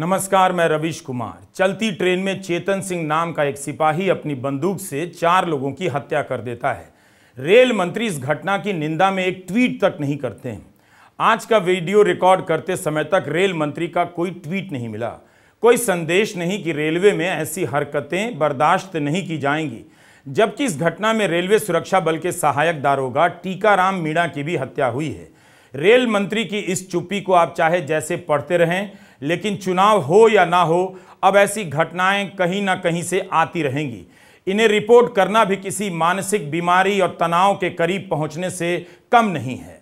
नमस्कार मैं रविश कुमार चलती ट्रेन में चेतन सिंह नाम का एक सिपाही अपनी बंदूक से चार लोगों की हत्या कर देता है रेल मंत्री इस घटना की निंदा में एक ट्वीट तक नहीं करते हैं आज का वीडियो रिकॉर्ड करते समय तक रेल मंत्री का कोई ट्वीट नहीं मिला कोई संदेश नहीं कि रेलवे में ऐसी हरकतें बर्दाश्त नहीं की जाएंगी जबकि इस घटना में रेलवे सुरक्षा बल के सहायक दारोगा टीकाराम मीणा की भी हत्या हुई है रेल मंत्री की इस चुप्पी को आप चाहे जैसे पढ़ते रहें लेकिन चुनाव हो या ना हो अब ऐसी घटनाएं कहीं ना कहीं से आती रहेंगी इन्हें रिपोर्ट करना भी किसी मानसिक बीमारी और तनाव के करीब पहुंचने से कम नहीं है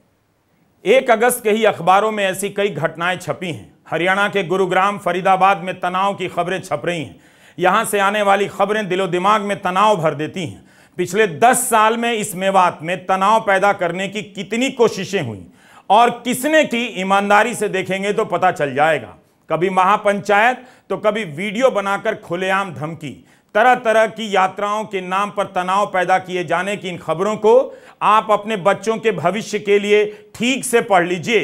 एक अगस्त के ही अखबारों में ऐसी कई घटनाएं छपी हैं हरियाणा के गुरुग्राम फरीदाबाद में तनाव की खबरें छप रही हैं यहाँ से आने वाली खबरें दिलो दिमाग में तनाव भर देती हैं पिछले दस साल में इस मेवात में तनाव पैदा करने की कितनी कोशिशें हुई और किसने की ईमानदारी से देखेंगे तो पता चल जाएगा कभी महापंचायत तो कभी वीडियो बनाकर खुलेआम धमकी तरह तरह की यात्राओं के नाम पर तनाव पैदा किए जाने की इन खबरों को आप अपने बच्चों के भविष्य के लिए ठीक से पढ़ लीजिए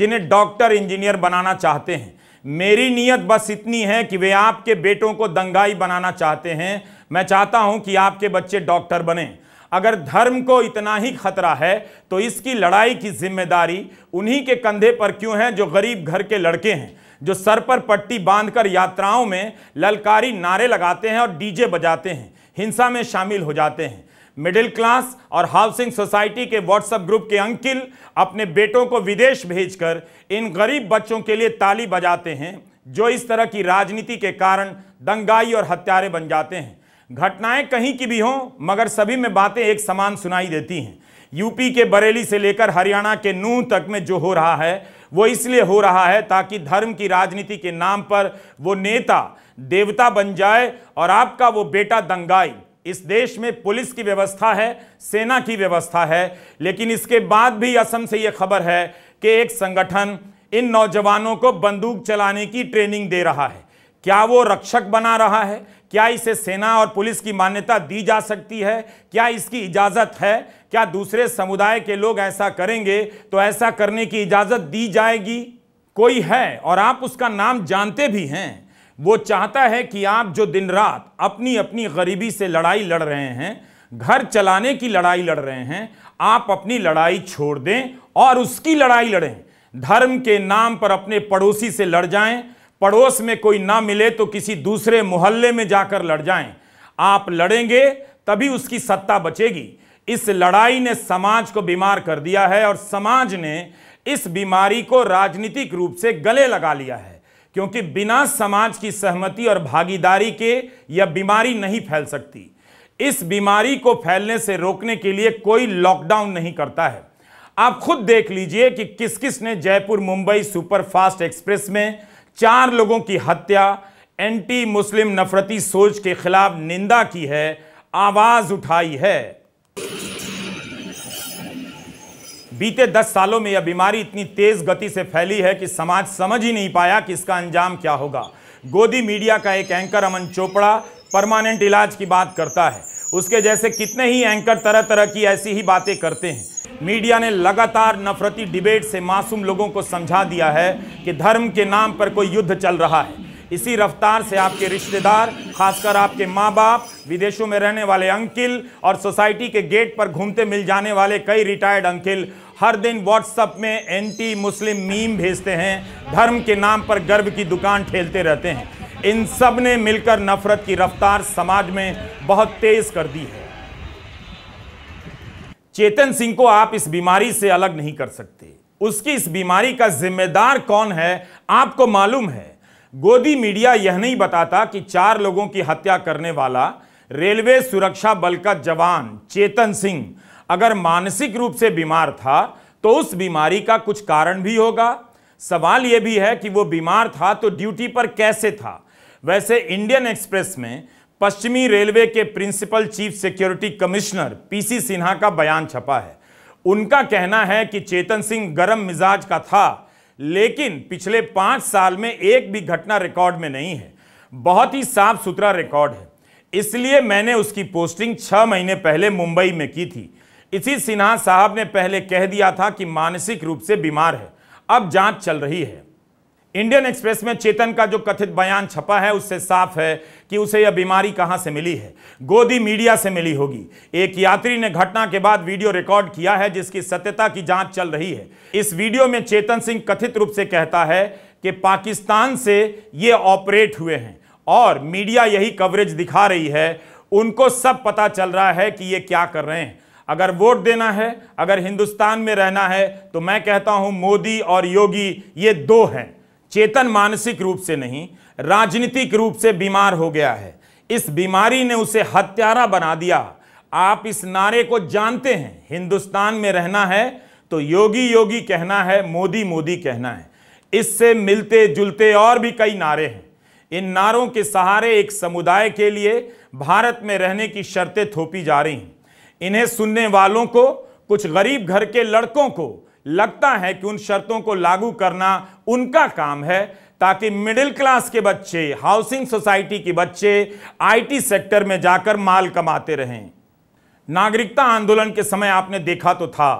जिन्हें डॉक्टर इंजीनियर बनाना चाहते हैं मेरी नीयत बस इतनी है कि वे आपके बेटों को दंगाई बनाना चाहते हैं मैं चाहता हूं कि आपके बच्चे डॉक्टर बने अगर धर्म को इतना ही खतरा है तो इसकी लड़ाई की जिम्मेदारी उन्हीं के कंधे पर क्यों है जो गरीब घर के लड़के हैं जो सर पर पट्टी बांधकर यात्राओं में ललकारी नारे लगाते हैं और डीजे बजाते हैं हिंसा में शामिल हो जाते हैं मिडिल क्लास और हाउसिंग सोसाइटी के व्हाट्सएप ग्रुप के अंकिल अपने बेटों को विदेश भेजकर इन गरीब बच्चों के लिए ताली बजाते हैं जो इस तरह की राजनीति के कारण दंगाई और हत्यारे बन जाते हैं घटनाएं कहीं की भी हों मगर सभी में बातें एक समान सुनाई देती हैं यूपी के बरेली से लेकर हरियाणा के नूह तक में जो हो रहा है वो इसलिए हो रहा है ताकि धर्म की राजनीति के नाम पर वो नेता देवता बन जाए और आपका वो बेटा दंगाई इस देश में पुलिस की व्यवस्था है सेना की व्यवस्था है लेकिन इसके बाद भी असम से ये खबर है कि एक संगठन इन नौजवानों को बंदूक चलाने की ट्रेनिंग दे रहा है क्या वो रक्षक बना रहा है क्या इसे सेना और पुलिस की मान्यता दी जा सकती है क्या इसकी इजाज़त है क्या दूसरे समुदाय के लोग ऐसा करेंगे तो ऐसा करने की इजाज़त दी जाएगी कोई है और आप उसका नाम जानते भी हैं वो चाहता है कि आप जो दिन रात अपनी अपनी गरीबी से लड़ाई लड़ रहे हैं घर चलाने की लड़ाई लड़ रहे हैं आप अपनी लड़ाई छोड़ दें और उसकी लड़ाई लड़ें धर्म के नाम पर अपने पड़ोसी से लड़ जाएं पड़ोस में कोई ना मिले तो किसी दूसरे मोहल्ले में जाकर लड़ जाएं आप लड़ेंगे तभी उसकी सत्ता बचेगी इस लड़ाई ने समाज को बीमार कर दिया है और समाज ने इस बीमारी को राजनीतिक रूप से गले लगा लिया है क्योंकि बिना समाज की सहमति और भागीदारी के यह बीमारी नहीं फैल सकती इस बीमारी को फैलने से रोकने के लिए कोई लॉकडाउन नहीं करता है आप खुद देख लीजिए कि किस किस ने जयपुर मुंबई सुपरफास्ट एक्सप्रेस में चार लोगों की हत्या एंटी मुस्लिम नफरती सोच के खिलाफ निंदा की है आवाज़ उठाई है बीते दस सालों में यह बीमारी इतनी तेज गति से फैली है कि समाज समझ ही नहीं पाया कि इसका अंजाम क्या होगा गोदी मीडिया का एक एंकर अमन चोपड़ा परमानेंट इलाज की बात करता है उसके जैसे कितने ही एंकर तरह तरह की ऐसी ही बातें करते हैं मीडिया ने लगातार नफरती डिबेट से मासूम लोगों को समझा दिया है कि धर्म के नाम पर कोई युद्ध चल रहा है इसी रफ्तार से आपके रिश्तेदार खासकर आपके माँ बाप विदेशों में रहने वाले अंकिल और सोसाइटी के गेट पर घूमते मिल जाने वाले कई रिटायर्ड अंकिल हर दिन व्हाट्सएप में एंटी मुस्लिम मीम भेजते हैं धर्म के नाम पर गर्व की दुकान ठेलते रहते हैं इन सब ने मिलकर नफरत की रफ्तार समाज में बहुत तेज कर दी है चेतन सिंह को आप इस बीमारी से अलग नहीं कर सकते उसकी इस बीमारी का जिम्मेदार कौन है आपको मालूम है गोदी मीडिया यह नहीं बताता कि चार लोगों की हत्या करने वाला रेलवे सुरक्षा बल का जवान चेतन सिंह अगर मानसिक रूप से बीमार था तो उस बीमारी का कुछ कारण भी होगा सवाल यह भी है कि वो बीमार था तो ड्यूटी पर कैसे था वैसे इंडियन एक्सप्रेस में पश्चिमी रेलवे के principal chief security commissioner PC Sinha का बयान छपा है उनका कहना है कि चेतन सिंह गर्म मिजाज का था लेकिन पिछले पांच साल में एक भी घटना रिकॉर्ड में नहीं है बहुत ही साफ सुथरा रिकॉर्ड है इसलिए मैंने उसकी पोस्टिंग छह महीने पहले मुंबई में की थी इसी सिन्हा साहब ने पहले कह दिया था कि मानसिक रूप से बीमार है अब जांच चल रही है इंडियन एक्सप्रेस में चेतन का जो कथित बयान छपा है उससे साफ है कि उसे यह बीमारी कहां से मिली है गोदी मीडिया से मिली होगी एक यात्री ने घटना के बाद वीडियो रिकॉर्ड किया है जिसकी सत्यता की जांच चल रही है इस वीडियो में चेतन सिंह कथित रूप से कहता है कि पाकिस्तान से ये ऑपरेट हुए हैं और मीडिया यही कवरेज दिखा रही है उनको सब पता चल रहा है कि ये क्या कर रहे हैं अगर वोट देना है अगर हिंदुस्तान में रहना है तो मैं कहता हूं मोदी और योगी ये दो हैं चेतन मानसिक रूप से नहीं राजनीतिक रूप से बीमार हो गया है इस बीमारी ने उसे हत्यारा बना दिया आप इस नारे को जानते हैं हिंदुस्तान में रहना है तो योगी योगी कहना है मोदी मोदी कहना है इससे मिलते जुलते और भी कई नारे हैं इन नारों के सहारे एक समुदाय के लिए भारत में रहने की शर्तें थोपी जा रही हैं इन्हें सुनने वालों को कुछ गरीब घर के लड़कों को लगता है कि उन शर्तों को लागू करना उनका काम है ताकि मिडिल क्लास के बच्चे हाउसिंग सोसाइटी के बच्चे आईटी सेक्टर में जाकर माल कमाते रहें नागरिकता आंदोलन के समय आपने देखा तो था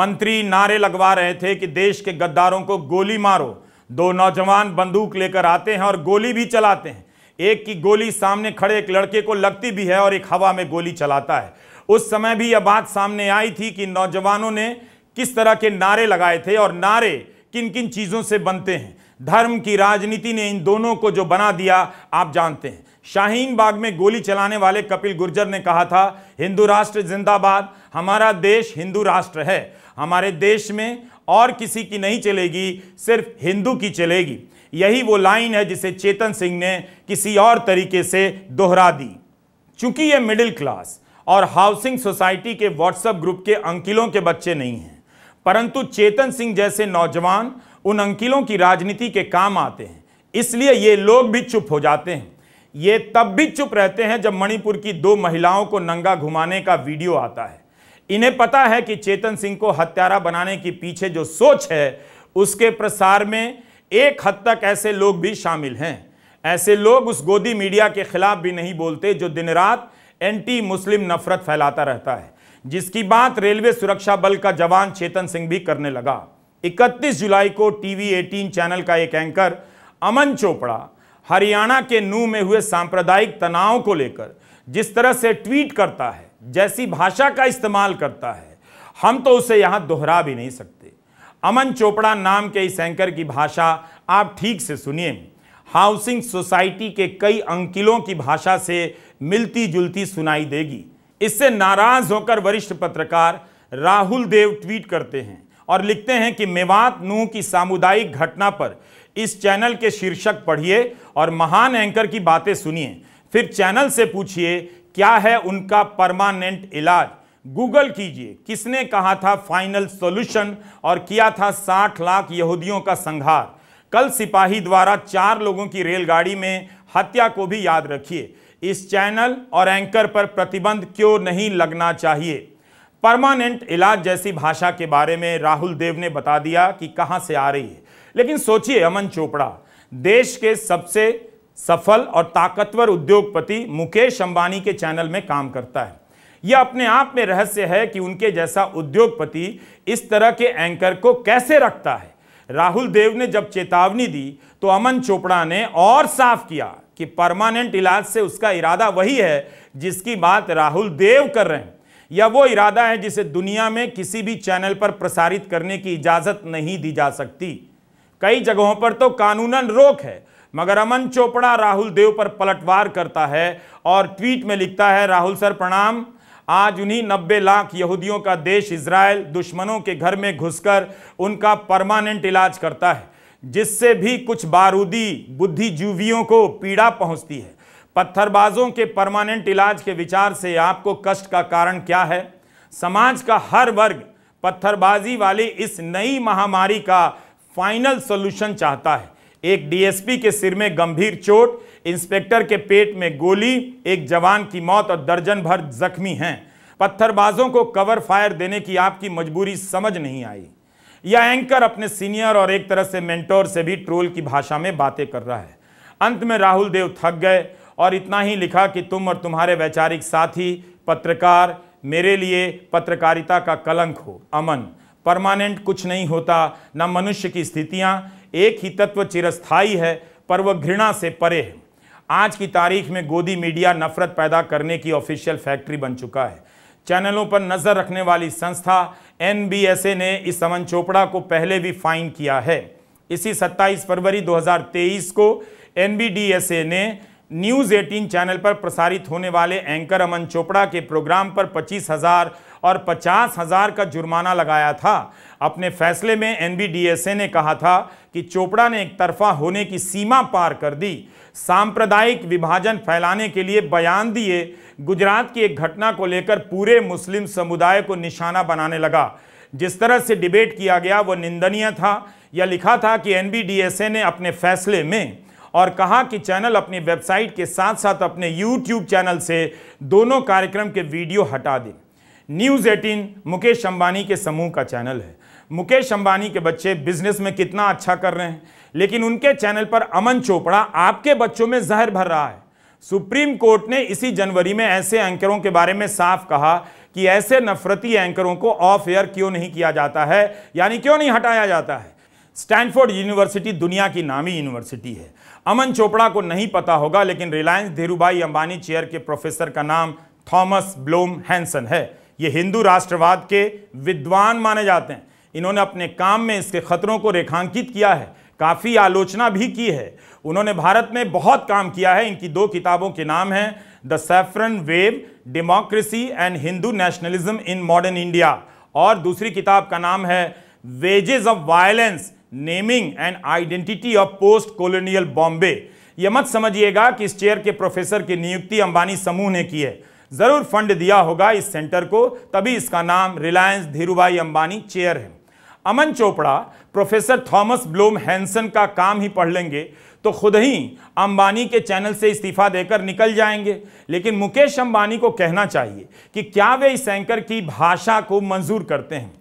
मंत्री नारे लगवा रहे थे कि देश के गद्दारों को गोली मारो दो नौजवान बंदूक लेकर आते हैं और गोली भी चलाते हैं एक की गोली सामने खड़े एक लड़के को लगती भी है और एक हवा में गोली चलाता है उस समय भी यह बात सामने आई थी कि नौजवानों ने किस तरह के नारे लगाए थे और नारे किन किन चीज़ों से बनते हैं धर्म की राजनीति ने इन दोनों को जो बना दिया आप जानते हैं शाहीन बाग में गोली चलाने वाले कपिल गुर्जर ने कहा था हिंदू राष्ट्र जिंदाबाद हमारा देश हिंदू राष्ट्र है हमारे देश में और किसी की नहीं चलेगी सिर्फ हिंदू की चलेगी यही वो लाइन है जिसे चेतन सिंह ने किसी और तरीके से दोहरा दी चूंकि ये मिडिल क्लास और हाउसिंग सोसाइटी के व्हाट्सएप ग्रुप के अंकिलों के बच्चे नहीं हैं परंतु चेतन सिंह जैसे नौजवान उन अंकिलों की राजनीति के काम आते हैं इसलिए ये लोग भी चुप हो जाते हैं ये तब भी चुप रहते हैं जब मणिपुर की दो महिलाओं को नंगा घुमाने का वीडियो आता है इन्हें पता है कि चेतन सिंह को हत्यारा बनाने के पीछे जो सोच है उसके प्रसार में एक हद तक ऐसे लोग भी शामिल हैं ऐसे लोग उस गोदी मीडिया के खिलाफ भी नहीं बोलते जो दिन रात एंटी मुस्लिम नफरत फैलाता रहता है जिसकी बात रेलवे सुरक्षा बल का जवान चेतन सिंह भी करने लगा 31 जुलाई को टीवी 18 चैनल का एक एंकर अमन चोपड़ा हरियाणा के नू में हुए सांप्रदायिक तनाव को लेकर जिस तरह से ट्वीट करता है जैसी भाषा का इस्तेमाल करता है हम तो उसे यहां दोहरा भी नहीं सकते अमन चोपड़ा नाम के इस एंकर की भाषा आप ठीक से सुनिए हाउसिंग सोसाइटी के कई अंकिलों की भाषा से मिलती जुलती सुनाई देगी इससे नाराज होकर वरिष्ठ पत्रकार राहुल देव ट्वीट करते हैं और लिखते हैं कि मेवात नूह की सामुदायिक घटना पर इस चैनल के शीर्षक पढ़िए और महान एंकर की बातें सुनिए फिर चैनल से पूछिए क्या है उनका परमानेंट इलाज गूगल कीजिए किसने कहा था फाइनल सॉल्यूशन और किया था 60 लाख यहूदियों का संघार कल सिपाही द्वारा चार लोगों की रेलगाड़ी में हत्या को भी याद रखिए इस चैनल और एंकर पर प्रतिबंध क्यों नहीं लगना चाहिए परमानेंट इलाज जैसी भाषा के बारे में राहुल देव ने बता दिया कि कहां से आ रही है लेकिन सोचिए अमन चोपड़ा देश के सबसे सफल और ताकतवर उद्योगपति मुकेश अंबानी के चैनल में काम करता है यह अपने आप में रहस्य है कि उनके जैसा उद्योगपति इस तरह के एंकर को कैसे रखता है राहुल देव ने जब चेतावनी दी तो अमन चोपड़ा ने और साफ किया कि परमानेंट इलाज से उसका इरादा वही है जिसकी बात राहुल देव कर रहे हैं या वो इरादा है जिसे दुनिया में किसी भी चैनल पर प्रसारित करने की इजाज़त नहीं दी जा सकती कई जगहों पर तो कानूनन रोक है मगर अमन चोपड़ा राहुल देव पर पलटवार करता है और ट्वीट में लिखता है राहुल सर प्रणाम आज उन्हीं नब्बे लाख यहूदियों का देश इसराइल दुश्मनों के घर में घुसकर उनका परमानेंट इलाज करता है जिससे भी कुछ बारूदी बुद्धिजीवियों को पीड़ा पहुंचती है पत्थरबाजों के परमानेंट इलाज के विचार से आपको कष्ट का कारण क्या है समाज का हर वर्ग पत्थरबाजी वाली इस नई महामारी का फाइनल सोल्यूशन चाहता है एक डीएसपी के सिर में गंभीर चोट इंस्पेक्टर के पेट में गोली एक जवान की मौत और दर्जन भर जख्मी हैं पत्थरबाजों को कवर फायर देने की आपकी मजबूरी समझ नहीं आई या एंकर अपने सीनियर और एक तरह से मेंटोर से भी ट्रोल की भाषा में बातें कर रहा है अंत में राहुल देव थक गए और इतना ही लिखा कि तुम और तुम्हारे वैचारिक साथी पत्रकार मेरे लिए पत्रकारिता का कलंक हो अमन परमानेंट कुछ नहीं होता न मनुष्य की स्थितियाँ एक ही तत्व चिरस्थायी है पर वह घृणा से परे है आज की तारीख में गोदी मीडिया नफरत पैदा करने की ऑफिशियल फैक्ट्री बन चुका है चैनलों पर नज़र रखने वाली संस्था एनबीएसए ने इस समन चोपड़ा को पहले भी फाइन किया है इसी 27 फरवरी 2023 को एनबीडीएसए ने न्यूज़ 18 चैनल पर प्रसारित होने वाले एंकर अमन चोपड़ा के प्रोग्राम पर पच्चीस हजार और पचास हज़ार का जुर्माना लगाया था अपने फैसले में एनबीडीएसए ने कहा था कि चोपड़ा ने एक तरफा होने की सीमा पार कर दी सांप्रदायिक विभाजन फैलाने के लिए बयान दिए गुजरात की एक घटना को लेकर पूरे मुस्लिम समुदाय को निशाना बनाने लगा जिस तरह से डिबेट किया गया वह निंदनीय था यह लिखा था कि एन ने अपने फैसले में और कहा कि चैनल अपनी वेबसाइट के साथ साथ अपने यूट्यूब चैनल से दोनों कार्यक्रम के वीडियो हटा दें न्यूज़ एटीन मुकेश अंबानी के समूह का चैनल है मुकेश अंबानी के बच्चे बिजनेस में कितना अच्छा कर रहे हैं लेकिन उनके चैनल पर अमन चोपड़ा आपके बच्चों में जहर भर रहा है सुप्रीम कोर्ट ने इसी जनवरी में ऐसे एंकरों के बारे में साफ कहा कि ऐसे नफरती एंकरों को ऑफ एयर क्यों नहीं किया जाता है यानी क्यों नहीं हटाया जाता है स्टैनफोर्ड यूनिवर्सिटी दुनिया की नामी यूनिवर्सिटी है अमन चोपड़ा को नहीं पता होगा लेकिन रिलायंस धीरूभाई अंबानी चेयर के प्रोफेसर का नाम थॉमस ब्लोम हैंसन है ये हिंदू राष्ट्रवाद के विद्वान माने जाते हैं इन्होंने अपने काम में इसके खतरों को रेखांकित किया है काफ़ी आलोचना भी की है उन्होंने भारत में बहुत काम किया है इनकी दो किताबों के नाम हैं the saffron wave democracy and Hindu nationalism in modern India और दूसरी किताब का नाम है wages of violence naming and identity of post colonial Bombay यह मत समझिएगा कि इस चेयर के प्रोफेसर की नियुक्ति अंबानी समूह ने की है ज़रूर फंड दिया होगा इस सेंटर को तभी इसका नाम रिलायंस धीरूभाई अंबानी चेयर है Aman Chopra professor Thomas Blom Hansen का काम ही पढ़ लेंगे तो खुद ही अंबानी के चैनल से इस्तीफा देकर निकल जाएंगे लेकिन मुकेश अंबानी को कहना चाहिए कि क्या वे इस एंकर की भाषा को मंजूर करते हैं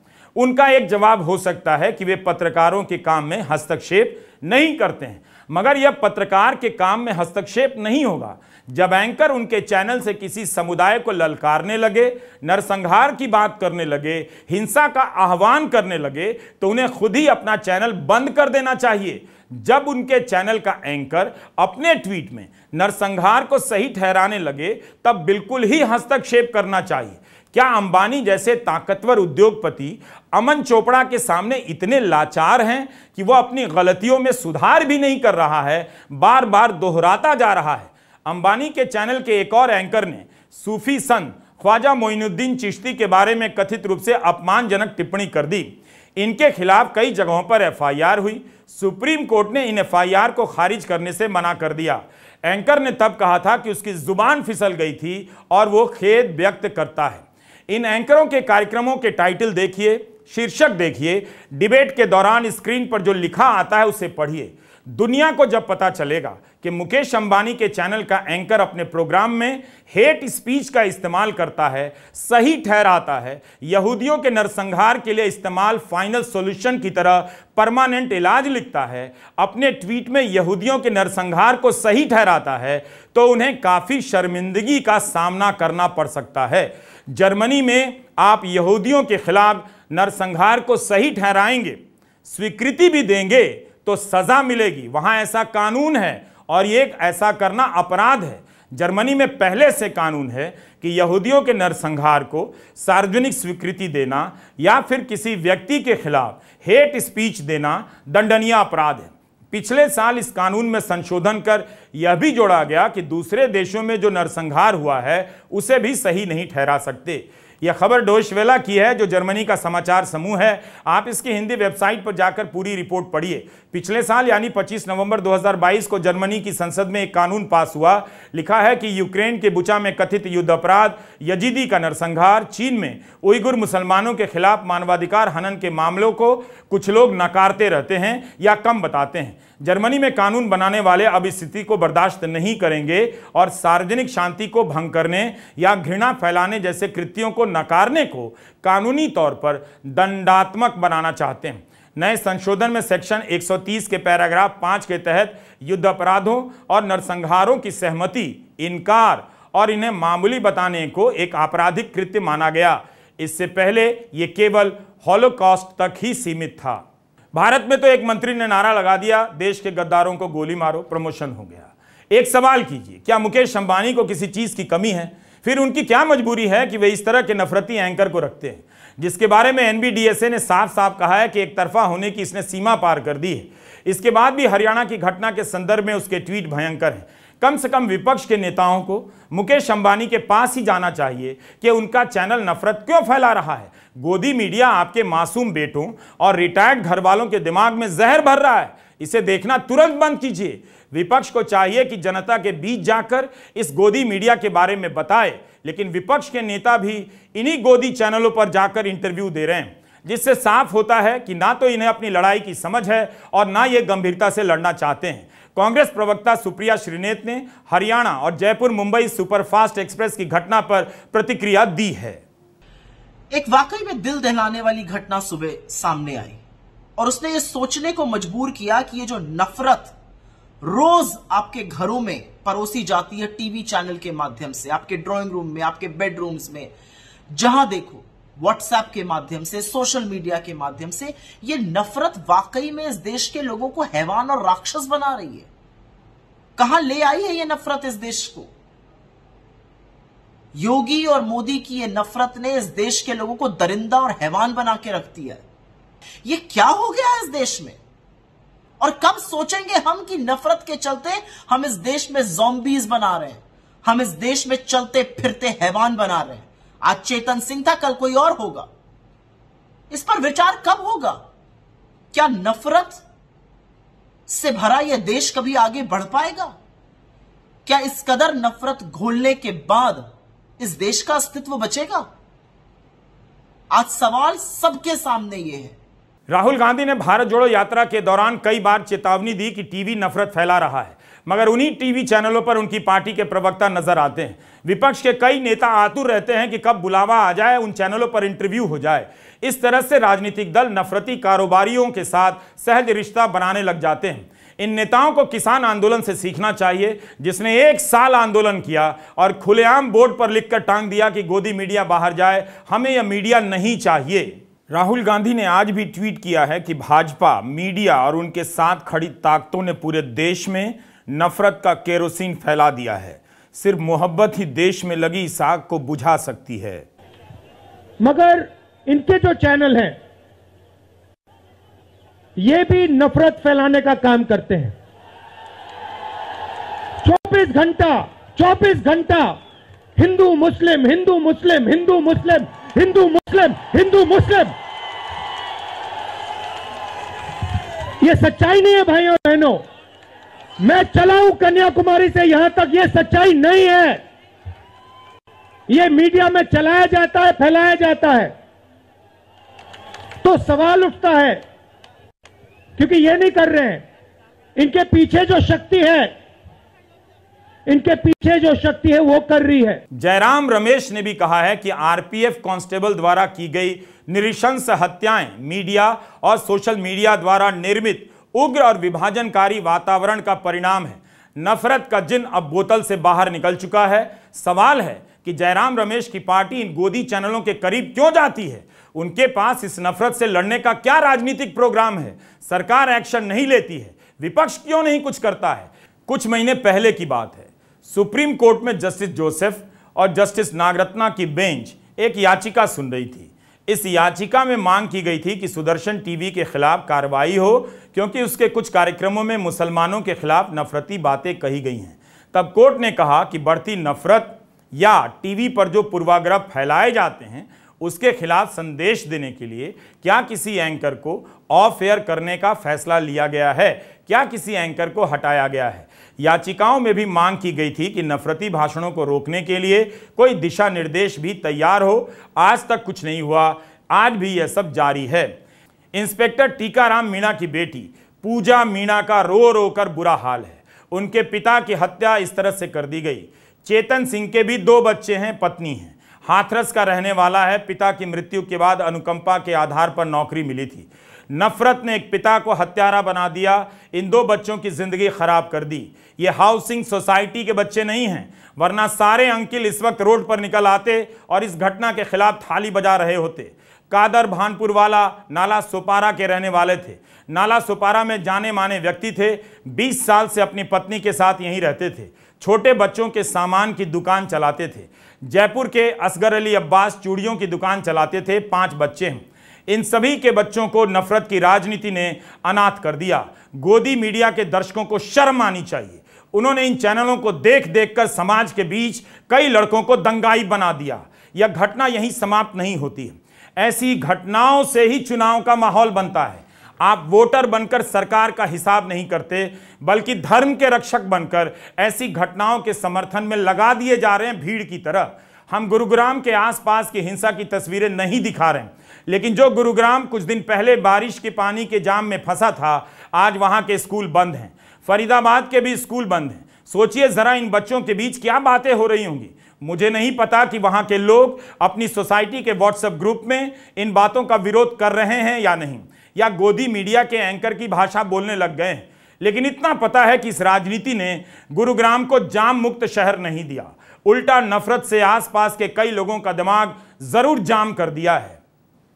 उनका एक जवाब हो सकता है कि वे पत्रकारों के काम में हस्तक्षेप नहीं करते हैं मगर यह पत्रकार के काम में हस्तक्षेप नहीं होगा जब एंकर उनके चैनल से किसी समुदाय को ललकारने लगे नरसंहार की बात करने लगे हिंसा का आह्वान करने लगे तो उन्हें खुद ही अपना चैनल बंद कर देना चाहिए जब उनके चैनल का एंकर अपने ट्वीट में नरसंहार को सही ठहराने लगे तब बिल्कुल ही हस्तक्षेप करना चाहिए क्या अंबानी जैसे ताकतवर उद्योगपति अमन चोपड़ा के सामने इतने लाचार हैं कि वह अपनी गलतियों में सुधार भी नहीं कर रहा है बार बार दोहराता जा रहा है अंबानी के चैनल के एक और एंकर ने सूफी संत ख्वाजा मोइनुद्दीन चिश्ती के बारे में कथित रूप से अपमानजनक टिप्पणी कर दी इनके खिलाफ कई जगहों पर एफआईआर हुई सुप्रीम कोर्ट ने इन एफआईआर को खारिज करने से मना कर दिया एंकर ने तब कहा था कि उसकी जुबान फिसल गई थी और वो खेद व्यक्त करता है इन एंकरों के कार्यक्रमों के टाइटल देखिए शीर्षक देखिए डिबेट के दौरान स्क्रीन पर जो लिखा आता है उसे पढ़िए दुनिया को जब पता चलेगा कि मुकेश अंबानी के चैनल का एंकर अपने प्रोग्राम में हेट स्पीच का इस्तेमाल करता है सही ठहराता है यहूदियों के नरसंहार के लिए इस्तेमाल फाइनल सॉल्यूशन की तरह परमानेंट इलाज लिखता है अपने ट्वीट में यहूदियों के नरसंहार को सही ठहराता है तो उन्हें काफ़ी शर्मिंदगी का सामना करना पड़ सकता है जर्मनी में आप यहूदियों के खिलाफ नरसंहार को सही ठहराएंगे स्वीकृति भी देंगे तो सजा मिलेगी वहां ऐसा कानून है और ये ऐसा करना अपराध है जर्मनी में पहले से कानून है कि यहूदियों के नरसंहार को सार्वजनिक स्वीकृति देना या फिर किसी व्यक्ति के खिलाफ हेट स्पीच देना दंडनीय अपराध है पिछले साल इस कानून में संशोधन कर यह भी जोड़ा गया कि दूसरे देशों में जो नरसंहार हुआ है उसे भी सही नहीं ठहरा सकते यह खबर डोशवेला की है जो जर्मनी का समाचार समूह है आप इसकी हिंदी वेबसाइट पर जाकर पूरी रिपोर्ट पढ़िए पिछले साल यानी 25 नवंबर 2022 को जर्मनी की संसद में एक कानून पास हुआ लिखा है कि यूक्रेन के बुचा में कथित युद्ध अपराध यजीदी का नरसंहार चीन में उइगुर मुसलमानों के खिलाफ मानवाधिकार हनन के मामलों को कुछ लोग नकारते रहते हैं या कम बताते हैं जर्मनी में कानून बनाने वाले अब इस स्थिति को बर्दाश्त नहीं करेंगे और सार्वजनिक शांति को भंग करने या घृणा फैलाने जैसे कृत्यों को नकारने को कानूनी तौर पर दंडात्मक बनाना चाहते हैं नए संशोधन में सेक्शन 130 के पैराग्राफ पांच के तहत युद्ध अपराधों और नरसंहारों की सहमति इनकार और इन्हें मामूली बताने को एक आपराधिक कृत्य माना गया इससे पहले ये केवल हॉलोकॉस्ट तक ही सीमित था भारत में तो एक मंत्री ने नारा लगा दिया देश के गद्दारों को गोली मारो प्रमोशन हो गया एक सवाल कीजिए क्या मुकेश अंबानी को किसी चीज़ की कमी है फिर उनकी क्या मजबूरी है कि वे इस तरह के नफरती एंकर को रखते हैं जिसके बारे में एनबीडीएसए ने साफ साफ कहा है कि एक तरफा होने की इसने सीमा पार कर दी है इसके बाद भी हरियाणा की घटना के संदर्भ में उसके ट्वीट भयंकर हैं कम से कम विपक्ष के नेताओं को मुकेश अंबानी के पास ही जाना चाहिए कि उनका चैनल नफरत क्यों फैला रहा है गोदी मीडिया आपके मासूम बेटों और रिटायर्ड घर वालों के दिमाग में जहर भर रहा है इसे देखना तुरंत बंद कीजिए विपक्ष को चाहिए कि जनता के बीच जाकर इस गोदी मीडिया के बारे में बताए लेकिन विपक्ष के नेता भी इन्हीं गोदी चैनलों पर जाकर इंटरव्यू दे रहे हैं जिससे साफ होता है कि ना तो इन्हें अपनी लड़ाई की समझ है और ना ये गंभीरता से लड़ना चाहते हैं कांग्रेस प्रवक्ता सुप्रिया श्रीनेत ने हरियाणा और जयपुर मुंबई सुपरफास्ट एक्सप्रेस की घटना पर प्रतिक्रिया दी है एक वाकई में दिल दहलाने वाली घटना सुबह सामने आई और उसने ये सोचने को मजबूर किया कि ये जो नफरत रोज आपके घरों में परोसी जाती है टीवी चैनल के माध्यम से आपके ड्राइंग रूम में आपके बेडरूम्स में जहां देखो व्हाट्सएप के माध्यम से सोशल मीडिया के माध्यम से ये नफरत वाकई में इस देश के लोगों को हैवान और राक्षस बना रही है कहां ले आई है ये नफरत इस देश को योगी और मोदी की ये नफरत ने इस देश के लोगों को दरिंदा और हैवान बना के रख दिया है ये क्या हो गया इस देश में और कब सोचेंगे हम कि नफरत के चलते हम इस देश में जोम्बीज बना रहे हैं हम इस देश में चलते फिरते हैवान बना रहे हैं आज चेतन सिंह था कल कोई और होगा इस पर विचार कब होगा क्या नफरत से भरा यह देश कभी आगे बढ़ पाएगा क्या इस कदर नफरत घोलने के बाद इस देश का अस्तित्व बचेगा आज सवाल सबके सामने ये है राहुल गांधी ने भारत जोड़ो यात्रा के दौरान कई बार चेतावनी दी कि टीवी नफरत फैला रहा है मगर उन्हीं टीवी चैनलों पर उनकी पार्टी के प्रवक्ता नजर आते हैं विपक्ष के कई नेता आतुर रहते हैं कि कब बुलावा आ जाए उन चैनलों पर इंटरव्यू हो जाए इस तरह से राजनीतिक दल नफरती कारोबारियों के साथ सहज रिश्ता बनाने लग जाते हैं इन नेताओं को किसान आंदोलन से सीखना चाहिए जिसने एक साल आंदोलन किया और खुलेआम बोर्ड पर लिखकर टांग दिया कि गोदी मीडिया बाहर जाए हमें यह मीडिया नहीं चाहिए राहुल गांधी ने आज भी ट्वीट किया है कि भाजपा मीडिया और उनके साथ खड़ी ताकतों ने पूरे देश में नफरत का केरोसिन फैला दिया है सिर्फ मोहब्बत ही देश में लगी इस आग को बुझा सकती है मगर इनके जो चैनल हैं ये भी नफरत फैलाने का काम करते हैं 24 घंटा 24 घंटा हिंदू मुस्लिम हिंदू मुस्लिम हिंदू मुस्लिम हिंदू मुस्लिम हिंदू मुस्लिम ये सच्चाई नहीं है भाइयों बहनों मैं चलाऊं कन्याकुमारी से यहां तक ये सच्चाई नहीं है ये मीडिया में चलाया जाता है फैलाया जाता है तो सवाल उठता है क्योंकि ये नहीं कर रहे हैं इनके पीछे जो शक्ति है इनके पीछे जो शक्ति है वो कर रही है जयराम रमेश ने भी कहा है कि आरपीएफ कांस्टेबल द्वारा की गई निरीशंस हत्याएं मीडिया और सोशल मीडिया द्वारा निर्मित उग्र और विभाजनकारी वातावरण का परिणाम है नफरत का जिन अब बोतल से बाहर निकल चुका है सवाल है कि जयराम रमेश की पार्टी इन गोदी चैनलों के करीब क्यों जाती है उनके पास इस नफरत से लड़ने का क्या राजनीतिक प्रोग्राम है सरकार एक्शन नहीं लेती है विपक्ष क्यों नहीं कुछ करता है कुछ महीने पहले की बात है सुप्रीम कोर्ट में जस्टिस जोसेफ और जस्टिस नागरत्ना की बेंच एक याचिका सुन रही थी इस याचिका में मांग की गई थी कि सुदर्शन टीवी के खिलाफ कार्रवाई हो क्योंकि उसके कुछ कार्यक्रमों में मुसलमानों के खिलाफ नफरती बातें कही गई हैं तब कोर्ट ने कहा कि बढ़ती नफरत या टीवी पर जो पूर्वाग्रह फैलाए जाते हैं उसके खिलाफ संदेश देने के लिए क्या किसी एंकर को ऑफ एयर करने का फैसला लिया गया है क्या किसी एंकर को हटाया गया है याचिकाओं में भी मांग की गई थी कि नफरती भाषणों को रोकने के लिए कोई दिशा निर्देश भी तैयार हो आज तक कुछ नहीं हुआ आज भी यह सब जारी है इंस्पेक्टर टीकाराम मीणा की बेटी पूजा मीणा का रो रो कर बुरा हाल है उनके पिता की हत्या इस तरह से कर दी गई चेतन सिंह के भी दो बच्चे हैं पत्नी हैं हाथरस का रहने वाला है पिता की मृत्यु के बाद अनुकंपा के आधार पर नौकरी मिली थी नफरत ने एक पिता को हत्यारा बना दिया इन दो बच्चों की ज़िंदगी ख़राब कर दी ये हाउसिंग सोसाइटी के बच्चे नहीं हैं वरना सारे अंकिल इस वक्त रोड पर निकल आते और इस घटना के खिलाफ थाली बजा रहे होते कादर भानपुर वाला नाला सोपारा के रहने वाले थे नाला सोपारा में जाने माने व्यक्ति थे 20 साल से अपनी पत्नी के साथ यहीं रहते थे छोटे बच्चों के सामान की दुकान चलाते थे जयपुर के असगर अली अब्बास चूड़ियों की दुकान चलाते थे पांच बच्चे हैं इन सभी के बच्चों को नफरत की राजनीति ने अनाथ कर दिया गोदी मीडिया के दर्शकों को शर्म आनी चाहिए उन्होंने इन चैनलों को देख देख कर समाज के बीच कई लड़कों को दंगाई बना दिया यह घटना यहीं समाप्त नहीं होती है ऐसी घटनाओं से ही चुनाव का माहौल बनता है आप वोटर बनकर सरकार का हिसाब नहीं करते बल्कि धर्म के रक्षक बनकर ऐसी घटनाओं के समर्थन में लगा दिए जा रहे हैं भीड़ की तरह हम गुरुग्राम के आसपास की हिंसा की तस्वीरें नहीं दिखा रहे हैं लेकिन जो गुरुग्राम कुछ दिन पहले बारिश के पानी के जाम में फंसा था आज वहाँ के स्कूल बंद हैं फरीदाबाद के भी स्कूल बंद हैं सोचिए ज़रा इन बच्चों के बीच क्या बातें हो रही होंगी मुझे नहीं पता कि वहाँ के लोग अपनी सोसाइटी के व्हाट्सएप ग्रुप में इन बातों का विरोध कर रहे हैं या नहीं या गोदी मीडिया के एंकर की भाषा बोलने लग गए हैं लेकिन इतना पता है कि इस राजनीति ने गुरुग्राम को जाम मुक्त शहर नहीं दिया उल्टा नफरत से आसपास के कई लोगों का दिमाग जरूर जाम कर दिया है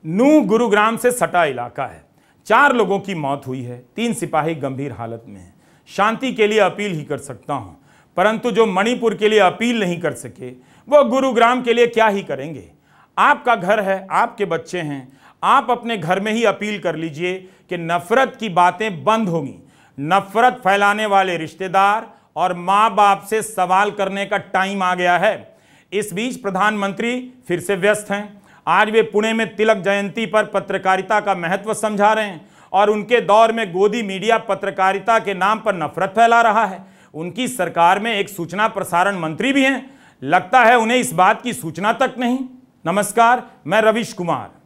नू गुरुग्राम से सटा इलाका है चार लोगों की मौत हुई है तीन सिपाही गंभीर हालत में हैं शांति के लिए अपील ही कर सकता हूं परंतु जो मणिपुर के लिए अपील नहीं कर सके वो गुरुग्राम के लिए क्या ही करेंगे आपका घर है आपके बच्चे हैं आप अपने घर में ही अपील कर लीजिए कि नफरत की बातें बंद होंगी नफरत फैलाने वाले रिश्तेदार और माँ बाप से सवाल करने का टाइम आ गया है इस बीच प्रधानमंत्री फिर से व्यस्त हैं आज वे पुणे में तिलक जयंती पर पत्रकारिता का महत्व समझा रहे हैं और उनके दौर में गोदी मीडिया पत्रकारिता के नाम पर नफरत फैला रहा है उनकी सरकार में एक सूचना प्रसारण मंत्री भी हैं लगता है उन्हें इस बात की सूचना तक नहीं नमस्कार मैं रविश कुमार